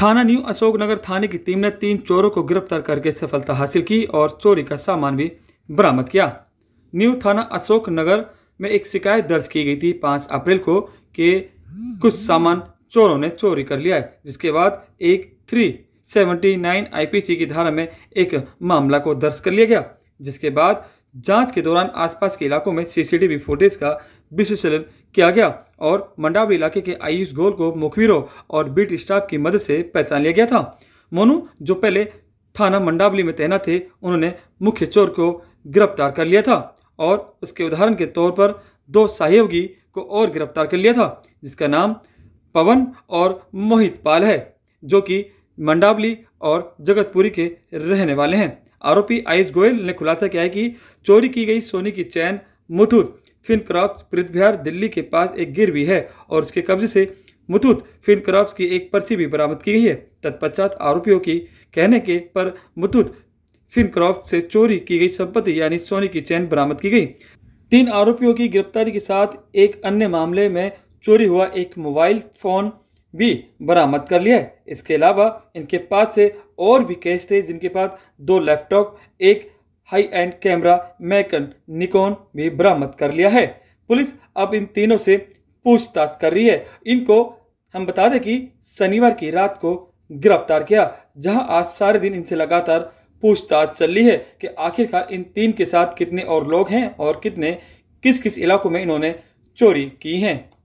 थाना न्यू अशोकनगर थाने की टीम ने तीन चोरों को गिरफ्तार करके सफलता हासिल की और चोरी का सामान भी बरामद किया न्यू थाना अशोकनगर में एक शिकायत दर्ज की गई थी पाँच अप्रैल को कि कुछ सामान चोरों ने चोरी कर लिया है जिसके बाद एक थ्री सेवेंटी नाइन आईपीसी की धारा में एक मामला को दर्ज कर लिया गया जिसके बाद जांच के दौरान आसपास के इलाकों में सीसीटीवी फुटेज का विश्लेषण किया गया और मंडावली इलाके के आयुष गोल को मुखबिरों और बीट स्टाफ की मदद से पहचान लिया गया था मोनू जो पहले थाना मंडावली में तैनात थे उन्होंने मुख्य चोर को गिरफ्तार कर लिया था और उसके उदाहरण के तौर पर दो सहयोगी को और गिरफ्तार कर लिया था जिसका नाम पवन और मोहित पाल है जो कि मंडावली और जगतपुरी के रहने वाले हैं आरोपी आयुष गोयल ने खुलासा किया है कि चोरी की गई सोने की चैन मुथूट फिनक्रॉप्स पृथ्वीहार दिल्ली के पास एक गिर भी है और उसके कब्जे से फिन फिनक्रॉप्स की एक पर्ची भी बरामद की गई है तत्पश्चात आरोपियों की कहने के पर फिन फिनक्रॉप्स से चोरी की गई संपत्ति यानी सोने की चैन बरामद की गई तीन आरोपियों की गिरफ्तारी के साथ एक अन्य मामले में चोरी हुआ एक मोबाइल फोन भी बरामद कर लिया है इसके अलावा इनके पास से और भी केस थे जिनके पास दो लैपटॉप एक हाई एंड कैमरा मैकन निकोन भी बरामद कर लिया है पुलिस अब इन तीनों से पूछताछ कर रही है इनको हम बता दें कि शनिवार की रात को गिरफ्तार किया जहां आज सारे दिन इनसे लगातार पूछताछ चल रही है कि आखिरकार इन तीन के साथ कितने और लोग हैं और कितने किस किस इलाकों में इन्होंने चोरी की हैं